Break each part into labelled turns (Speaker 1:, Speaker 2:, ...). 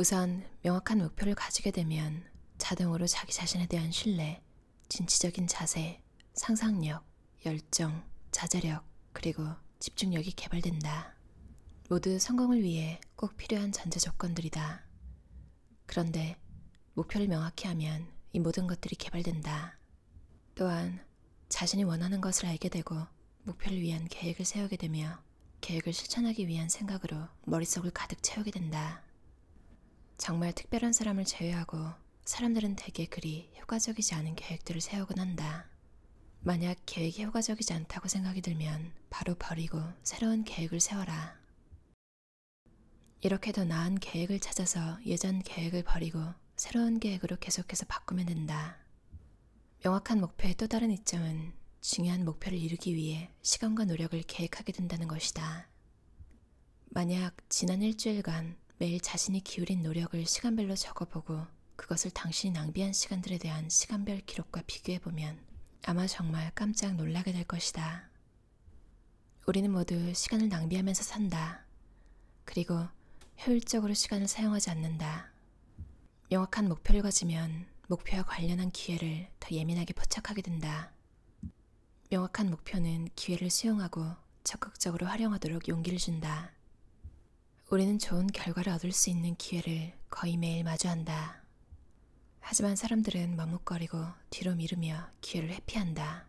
Speaker 1: 우선 명확한 목표를 가지게 되면 자동으로 자기 자신에 대한 신뢰, 진취적인 자세, 상상력, 열정, 자제력, 그리고 집중력이 개발된다. 모두 성공을 위해 꼭 필요한 전제 조건들이다. 그런데 목표를 명확히 하면 이 모든 것들이 개발된다. 또한 자신이 원하는 것을 알게 되고 목표를 위한 계획을 세우게 되며 계획을 실천하기 위한 생각으로 머릿속을 가득 채우게 된다. 정말 특별한 사람을 제외하고 사람들은 대개 그리 효과적이지 않은 계획들을 세우곤 한다. 만약 계획이 효과적이지 않다고 생각이 들면 바로 버리고 새로운 계획을 세워라. 이렇게 더 나은 계획을 찾아서 예전 계획을 버리고 새로운 계획으로 계속해서 바꾸면 된다. 명확한 목표의 또 다른 이점은 중요한 목표를 이루기 위해 시간과 노력을 계획하게 된다는 것이다. 만약 지난 일주일간 매일 자신이 기울인 노력을 시간별로 적어보고 그것을 당신이 낭비한 시간들에 대한 시간별 기록과 비교해보면 아마 정말 깜짝 놀라게 될 것이다. 우리는 모두 시간을 낭비하면서 산다. 그리고 효율적으로 시간을 사용하지 않는다. 명확한 목표를 가지면 목표와 관련한 기회를 더 예민하게 포착하게 된다. 명확한 목표는 기회를 수용하고 적극적으로 활용하도록 용기를 준다. 우리는 좋은 결과를 얻을 수 있는 기회를 거의 매일 마주한다. 하지만 사람들은 머뭇거리고 뒤로 미루며 기회를 회피한다.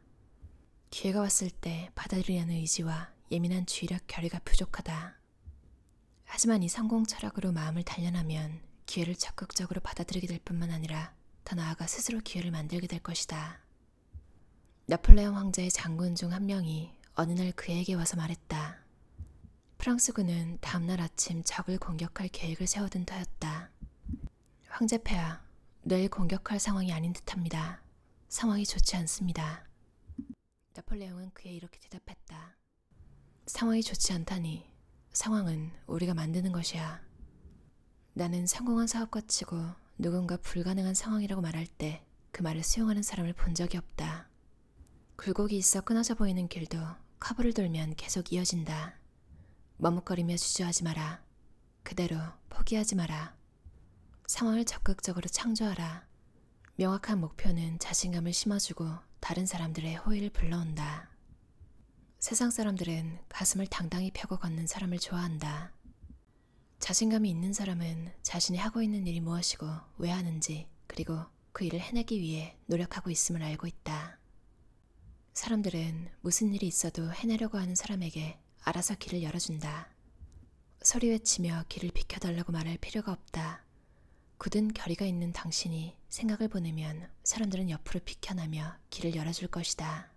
Speaker 1: 기회가 왔을 때 받아들이려는 의지와 예민한 주의력 결의가 부족하다. 하지만 이 성공 철학으로 마음을 단련하면 기회를 적극적으로 받아들이게 될 뿐만 아니라 더 나아가 스스로 기회를 만들게 될 것이다. 나폴레옹 황제의 장군 중 한 명이 어느 날 그에게 와서 말했다. 프랑스군은 다음날 아침 적을 공격할 계획을 세워둔 다였다 황제폐하, 내일 공격할 상황이 아닌 듯합니다. 상황이 좋지 않습니다. 나폴레옹은 그에 이렇게 대답했다. 상황이 좋지 않다니. 상황은 우리가 만드는 것이야. 나는 성공한 사업과 치고 누군가 불가능한 상황이라고 말할 때 그 말을 수용하는 사람을 본 적이 없다. 굴곡이 있어 끊어져 보이는 길도 커브를 돌면 계속 이어진다. 머뭇거리며 주저하지 마라. 그대로 포기하지 마라. 상황을 적극적으로 창조하라. 명확한 목표는 자신감을 심어주고 다른 사람들의 호의를 불러온다. 세상 사람들은 가슴을 당당히 펴고 걷는 사람을 좋아한다. 자신감이 있는 사람은 자신이 하고 있는 일이 무엇이고 왜 하는지 그리고 그 일을 해내기 위해 노력하고 있음을 알고 있다. 사람들은 무슨 일이 있어도 해내려고 하는 사람에게 알아서 길을 열어준다. 소리 외치며 길을 비켜달라고 말할 필요가 없다. 굳은 결의가 있는 당신이 생각을 보내면 사람들은 옆으로 비켜나며 길을 열어줄 것이다.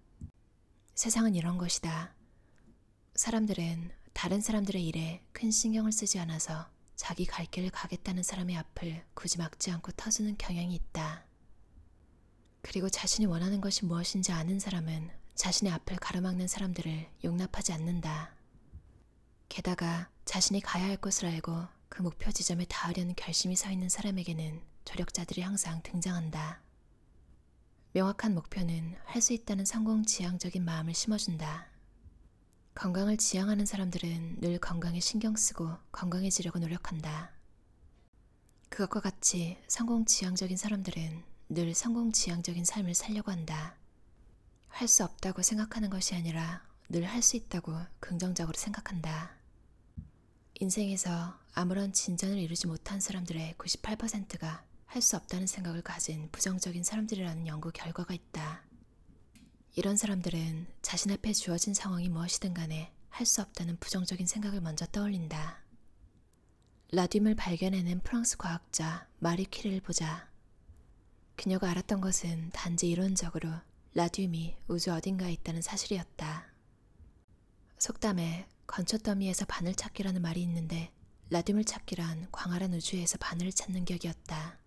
Speaker 1: 세상은 이런 것이다. 사람들은 다른 사람들의 일에 큰 신경을 쓰지 않아서 자기 갈 길을 가겠다는 사람의 앞을 굳이 막지 않고 터주는 경향이 있다. 그리고 자신이 원하는 것이 무엇인지 아는 사람은 자신의 앞을 가로막는 사람들을 용납하지 않는다. 게다가 자신이 가야 할 것을 알고 그 목표 지점에 닿으려는 결심이 서 있는 사람에게는 조력자들이 항상 등장한다. 명확한 목표는 할 수 있다는 성공 지향적인 마음을 심어준다. 건강을 지향하는 사람들은 늘 건강에 신경 쓰고 건강해지려고 노력한다. 그것과 같이 성공 지향적인 사람들은 늘 성공 지향적인 삶을 살려고 한다. 할수 없다고 생각하는 것이 아니라 늘 할 수 있다고 긍정적으로 생각한다. 인생에서 아무런 진전을 이루지 못한 사람들의 98%가 할 수 없다는 생각을 가진 부정적인 사람들이라는 연구 결과가 있다. 이런 사람들은 자신 앞에 주어진 상황이 무엇이든 간에 할 수 없다는 부정적인 생각을 먼저 떠올린다. 라듐을 발견해낸 프랑스 과학자 마리 키를 보자. 그녀가 알았던 것은 단지 이론적으로 라듐이 우주 어딘가에 있다는 사실이었다. 속담에 건초더미에서 바늘 찾기라는 말이 있는데 라듐을 찾기란 광활한 우주에서 바늘을 찾는 격이었다.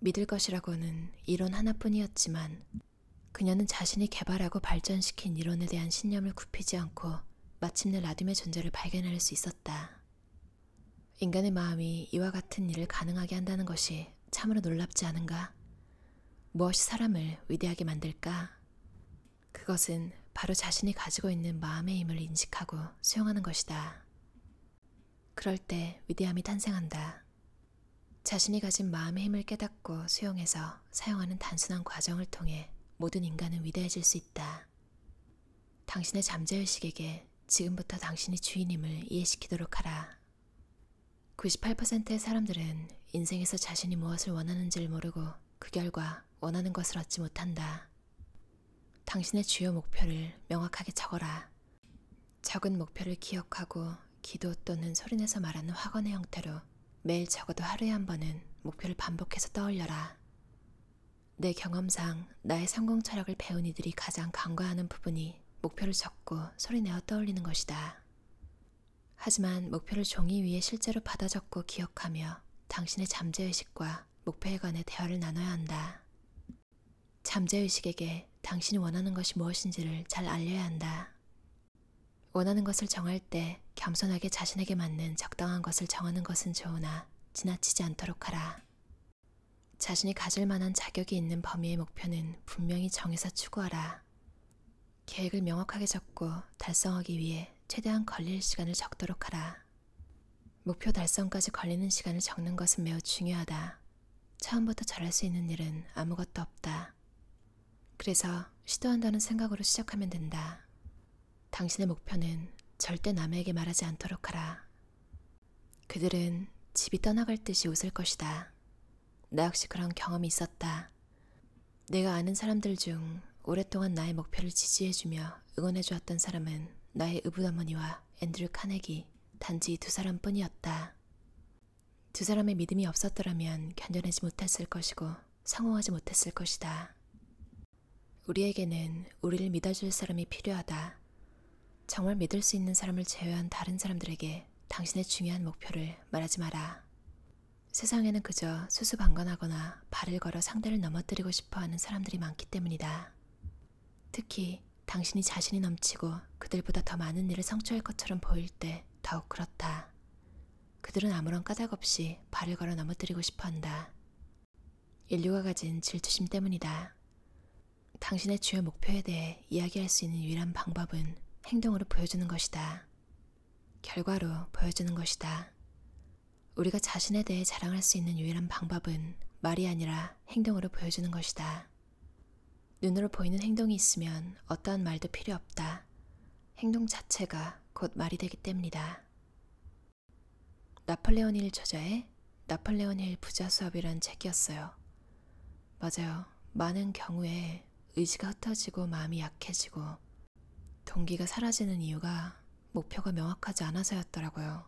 Speaker 1: 믿을 것이라고는 이론 하나뿐이었지만 그녀는 자신이 개발하고 발전시킨 이론에 대한 신념을 굽히지 않고 마침내 라듐의 존재를 발견할 수 있었다. 인간의 마음이 이와 같은 일을 가능하게 한다는 것이 참으로 놀랍지 않은가? 무엇이 사람을 위대하게 만들까? 그것은 바로 자신이 가지고 있는 마음의 힘을 인식하고 수용하는 것이다. 그럴 때 위대함이 탄생한다. 자신이 가진 마음의 힘을 깨닫고 수용해서 사용하는 단순한 과정을 통해 모든 인간은 위대해질 수 있다. 당신의 잠재의식에게 지금부터 당신이 주인임을 이해시키도록 하라. 98%의 사람들은 인생에서 자신이 무엇을 원하는지를 모르고 그 결과 원하는 것을 얻지 못한다. 당신의 주요 목표를 명확하게 적어라. 적은 목표를 기억하고 기도 또는 소리내서 말하는 화건의 형태로 매일 적어도 하루에 한 번은 목표를 반복해서 떠올려라. 내 경험상 나의 성공 철학을 배운 이들이 가장 간과하는 부분이 목표를 적고 소리내어 떠올리는 것이다. 하지만 목표를 종이 위에 실제로 받아 적고 기억하며 당신의 잠재의식과 목표에 관해 대화를 나눠야 한다. 잠재의식에게 당신이 원하는 것이 무엇인지를 잘 알려야 한다. 원하는 것을 정할 때 겸손하게 자신에게 맞는 적당한 것을 정하는 것은 좋으나 지나치지 않도록 하라. 자신이 가질 만한 자격이 있는 범위의 목표는 분명히 정해서 추구하라. 계획을 명확하게 적고 달성하기 위해 최대한 걸릴 시간을 적도록 하라. 목표 달성까지 걸리는 시간을 적는 것은 매우 중요하다. 처음부터 잘할 수 있는 일은 아무것도 없다. 그래서 시도한다는 생각으로 시작하면 된다. 당신의 목표는 절대 남에게 말하지 않도록 하라. 그들은 집이 떠나갈 듯이 웃을 것이다. 나 역시 그런 경험이 있었다. 내가 아는 사람들 중 오랫동안 나의 목표를 지지해주며 응원해주었던 사람은 나의 의붓어머니와 앤드류 카네기 단지 두 사람뿐이었다. 두 사람의 믿음이 없었더라면 견뎌내지 못했을 것이고 성공하지 못했을 것이다. 우리에게는 우리를 믿어줄 사람이 필요하다. 정말 믿을 수 있는 사람을 제외한 다른 사람들에게 당신의 중요한 목표를 말하지 마라. 세상에는 그저 수수방관하거나 발을 걸어 상대를 넘어뜨리고 싶어 하는 사람들이 많기 때문이다. 특히 당신이 자신이 넘치고 그들보다 더 많은 일을 성취할 것처럼 보일 때 더욱 그렇다. 그들은 아무런 까닭 없이 발을 걸어 넘어뜨리고 싶어 한다. 인류가 가진 질투심 때문이다. 당신의 주요 목표에 대해 이야기할 수 있는 유일한 방법은 행동으로 보여주는 것이다. 결과로 보여주는 것이다. 우리가 자신에 대해 자랑할 수 있는 유일한 방법은 말이 아니라 행동으로 보여주는 것이다. 눈으로 보이는 행동이 있으면 어떠한 말도 필요 없다. 행동 자체가 곧 말이 되기 때문이다. 나폴레온 힐 저자의 나폴레온 힐 부자 수업이란 책이었어요. 맞아요. 많은 경우에 의지가 흩어지고 마음이 약해지고 동기가 사라지는 이유가 목표가 명확하지 않아서였더라고요.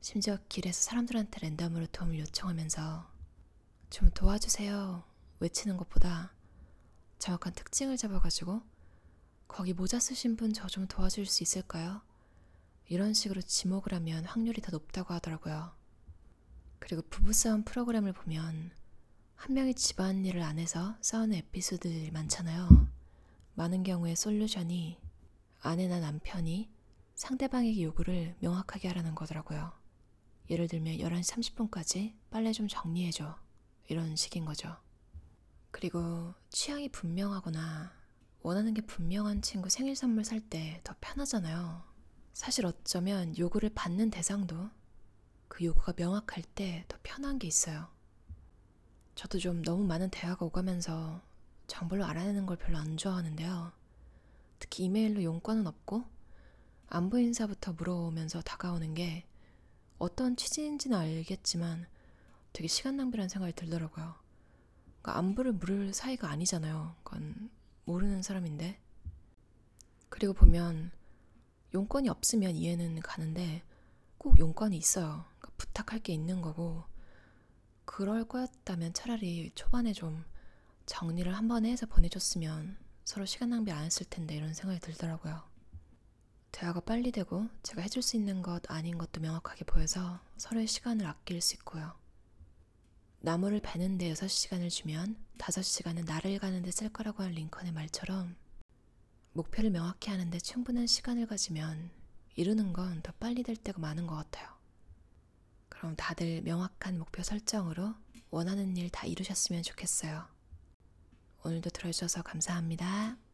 Speaker 1: 심지어 길에서 사람들한테 랜덤으로 도움을 요청하면서 좀 도와주세요 외치는 것보다 정확한 특징을 잡아가지고 거기 모자 쓰신 분 저 좀 도와줄 수 있을까요? 이런 식으로 지목을 하면 확률이 더 높다고 하더라고요. 그리고 부부싸움 프로그램을 보면 한 명이 집안일을 안 해서 싸우는 에피소드들이 많잖아요. 많은 경우에 솔루션이 아내나 남편이 상대방에게 요구를 명확하게 하라는 거더라고요. 예를 들면 11시 30분까지 빨래 좀 정리해줘. 이런 식인 거죠. 그리고 취향이 분명하거나 원하는 게 분명한 친구 생일 선물 살 때 더 편하잖아요. 사실 어쩌면 요구를 받는 대상도 그 요구가 명확할 때 더 편한 게 있어요. 저도 좀 너무 많은 대화가 오가면서 정보를 알아내는 걸 별로 안 좋아하는데요. 특히 이메일로 용건은 없고 안부 인사부터 물어오면서 다가오는 게 어떤 취지인지는 알겠지만 되게 시간 낭비라는 생각이 들더라고요. 그러니까 안부를 물을 사이가 아니잖아요. 그건 모르는 사람인데. 그리고 보면 용건이 없으면 이해는 가는데 꼭 용건이 있어요. 그러니까 부탁할 게 있는 거고 그럴 거였다면 차라리 초반에 좀 정리를 한 번에 해서 보내줬으면 서로 시간 낭비 안 했을 텐데 이런 생각이 들더라고요. 대화가 빨리 되고 제가 해줄 수 있는 것 아닌 것도 명확하게 보여서 서로의 시간을 아낄 수 있고요. 나무를 베는데 6시간을 주면 5시간은 나를 가는데 쓸 거라고 한 링컨의 말처럼 목표를 명확히 하는데 충분한 시간을 가지면 이루는 건 더 빨리 될 때가 많은 것 같아요. 그럼 다들 명확한 목표 설정으로 원하는 일 다 이루셨으면 좋겠어요. 오늘도 들어주셔서 감사합니다.